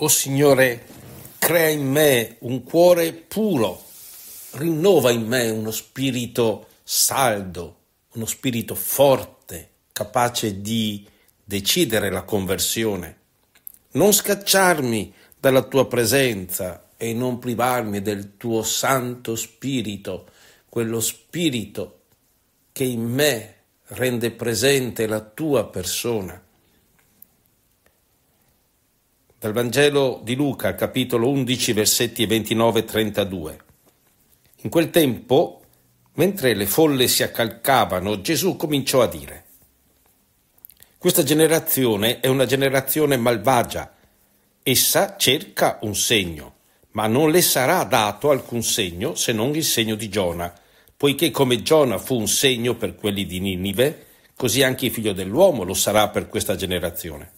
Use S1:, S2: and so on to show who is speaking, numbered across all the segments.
S1: O oh Signore, crea in me un cuore puro, rinnova in me uno spirito saldo, uno spirito forte, capace di decidere la conversione. Non scacciarmi dalla tua presenza e non privarmi del tuo santo spirito, quello spirito che in me rende presente la tua persona dal Vangelo di Luca, capitolo 11, versetti 29 e 32. In quel tempo, mentre le folle si accalcavano, Gesù cominciò a dire, Questa generazione è una generazione malvagia, essa cerca un segno, ma non le sarà dato alcun segno se non il segno di Giona, poiché come Giona fu un segno per quelli di Ninive, così anche il figlio dell'uomo lo sarà per questa generazione.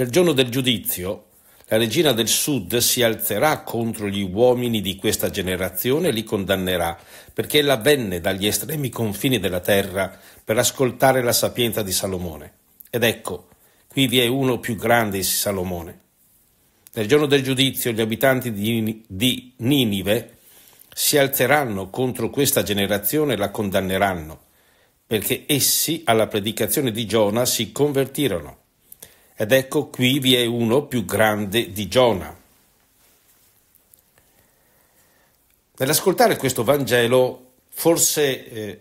S1: Nel giorno del giudizio, la regina del sud si alzerà contro gli uomini di questa generazione e li condannerà, perché ella venne dagli estremi confini della terra per ascoltare la sapienza di Salomone. Ed ecco, qui vi è uno più grande di Salomone. Nel giorno del giudizio gli abitanti di Ninive si alzeranno contro questa generazione e la condanneranno, perché essi alla predicazione di Giona si convertirono ed ecco qui vi è uno più grande di Giona. Nell'ascoltare questo Vangelo forse eh,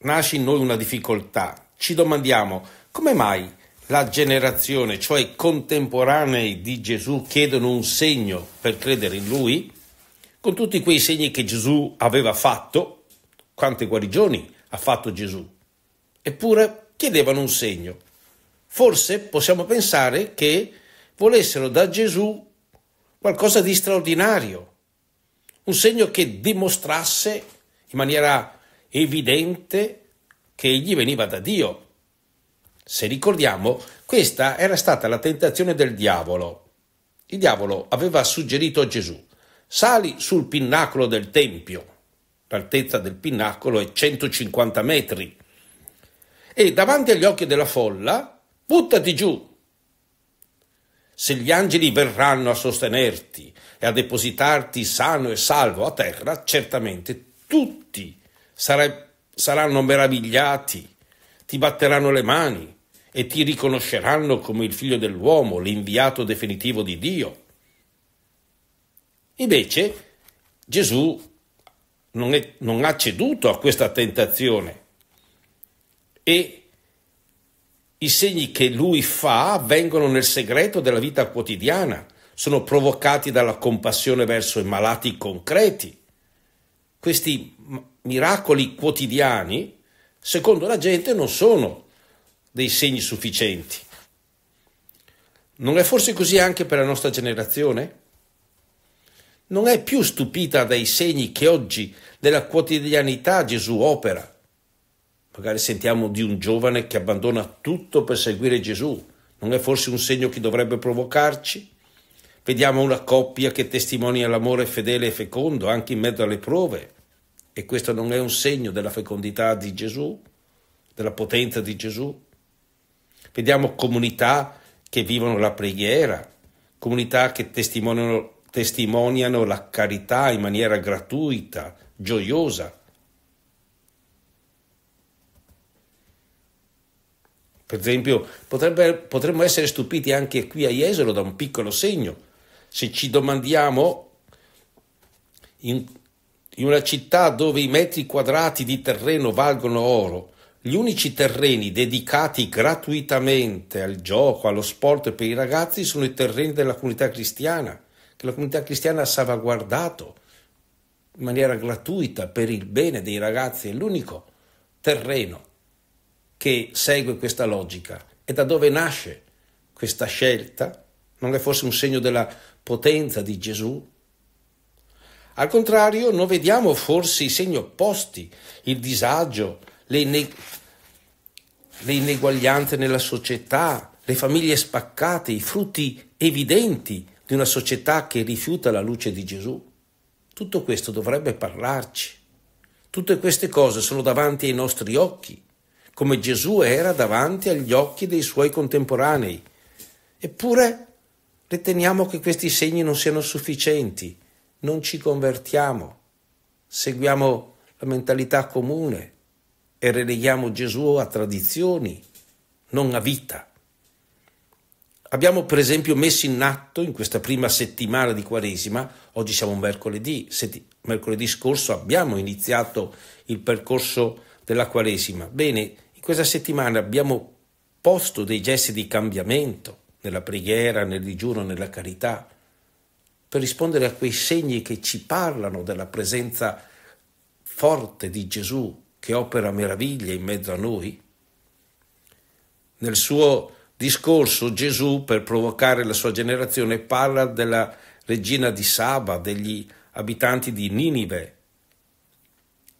S1: nasce in noi una difficoltà. Ci domandiamo come mai la generazione, cioè i contemporanei di Gesù, chiedono un segno per credere in lui? Con tutti quei segni che Gesù aveva fatto, quante guarigioni ha fatto Gesù? Eppure chiedevano un segno. Forse possiamo pensare che volessero da Gesù qualcosa di straordinario, un segno che dimostrasse in maniera evidente che egli veniva da Dio. Se ricordiamo, questa era stata la tentazione del diavolo. Il diavolo aveva suggerito a Gesù, sali sul pinnacolo del Tempio, l'altezza del pinnacolo è 150 metri, e davanti agli occhi della folla buttati giù. Se gli angeli verranno a sostenerti e a depositarti sano e salvo a terra, certamente tutti sarai, saranno meravigliati, ti batteranno le mani e ti riconosceranno come il figlio dell'uomo, l'inviato definitivo di Dio. Invece Gesù non, è, non ha ceduto a questa tentazione e i segni che lui fa avvengono nel segreto della vita quotidiana, sono provocati dalla compassione verso i malati concreti. Questi miracoli quotidiani, secondo la gente, non sono dei segni sufficienti. Non è forse così anche per la nostra generazione? Non è più stupita dai segni che oggi nella quotidianità Gesù opera Magari sentiamo di un giovane che abbandona tutto per seguire Gesù. Non è forse un segno che dovrebbe provocarci? Vediamo una coppia che testimonia l'amore fedele e fecondo anche in mezzo alle prove. E questo non è un segno della fecondità di Gesù, della potenza di Gesù. Vediamo comunità che vivono la preghiera, comunità che testimoniano, testimoniano la carità in maniera gratuita, gioiosa, Per esempio, potrebbe, potremmo essere stupiti anche qui a Jesolo da un piccolo segno. Se ci domandiamo in, in una città dove i metri quadrati di terreno valgono oro, gli unici terreni dedicati gratuitamente al gioco, allo sport per i ragazzi sono i terreni della comunità cristiana, che la comunità cristiana ha salvaguardato in maniera gratuita per il bene dei ragazzi, è l'unico terreno che segue questa logica e da dove nasce questa scelta? Non è forse un segno della potenza di Gesù? Al contrario, non vediamo forse i segni opposti, il disagio, le, ine- le ineguaglianze nella società, le famiglie spaccate, i frutti evidenti di una società che rifiuta la luce di Gesù. Tutto questo dovrebbe parlarci. Tutte queste cose sono davanti ai nostri occhi come Gesù era davanti agli occhi dei suoi contemporanei. Eppure riteniamo che questi segni non siano sufficienti, non ci convertiamo, seguiamo la mentalità comune e releghiamo Gesù a tradizioni, non a vita. Abbiamo per esempio messo in atto in questa prima settimana di Quaresima, oggi siamo mercoledì, seti- mercoledì scorso abbiamo iniziato il percorso della Quaresima. Bene, questa settimana abbiamo posto dei gesti di cambiamento nella preghiera, nel digiuno, nella carità, per rispondere a quei segni che ci parlano della presenza forte di Gesù che opera meraviglie in mezzo a noi. Nel suo discorso Gesù, per provocare la sua generazione, parla della regina di Saba, degli abitanti di Ninive,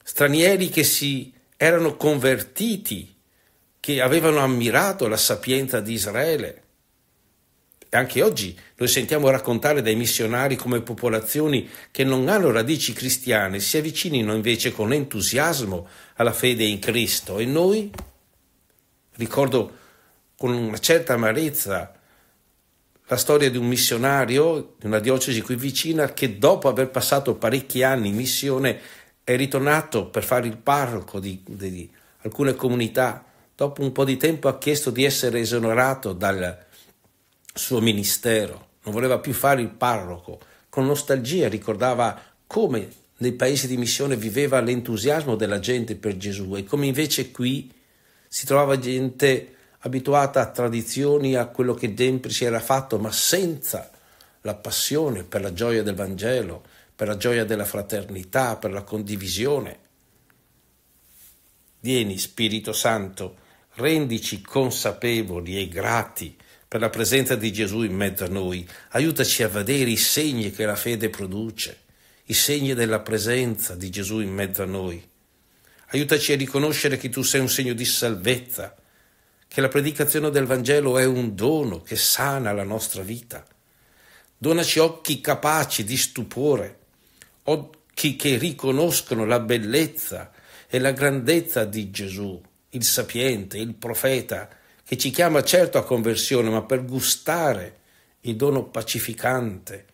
S1: stranieri che si erano convertiti che avevano ammirato la sapienza di Israele. E anche oggi noi sentiamo raccontare dai missionari come popolazioni che non hanno radici cristiane si avvicinino invece con entusiasmo alla fede in Cristo. E noi, ricordo con una certa amarezza la storia di un missionario di una diocesi qui vicina che dopo aver passato parecchi anni in missione è ritornato per fare il parroco di, di alcune comunità dopo un po' di tempo ha chiesto di essere esonerato dal suo ministero, non voleva più fare il parroco, con nostalgia ricordava come nei paesi di missione viveva l'entusiasmo della gente per Gesù e come invece qui si trovava gente abituata a tradizioni, a quello che sempre si era fatto, ma senza la passione per la gioia del Vangelo, per la gioia della fraternità, per la condivisione. Vieni, Spirito Santo, rendici consapevoli e grati per la presenza di Gesù in mezzo a noi, aiutaci a vedere i segni che la fede produce, i segni della presenza di Gesù in mezzo a noi. Aiutaci a riconoscere che tu sei un segno di salvezza, che la predicazione del Vangelo è un dono che sana la nostra vita. Donaci occhi capaci di stupore, occhi che riconoscono la bellezza e la grandezza di Gesù il sapiente, il profeta, che ci chiama certo a conversione, ma per gustare il dono pacificante,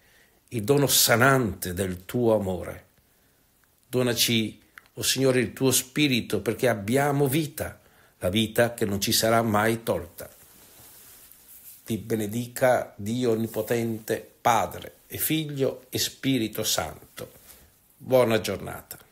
S1: il dono sanante del tuo amore. Donaci, o oh Signore, il tuo spirito perché abbiamo vita, la vita che non ci sarà mai tolta. Ti benedica Dio Onnipotente, Padre e Figlio e Spirito Santo. Buona giornata.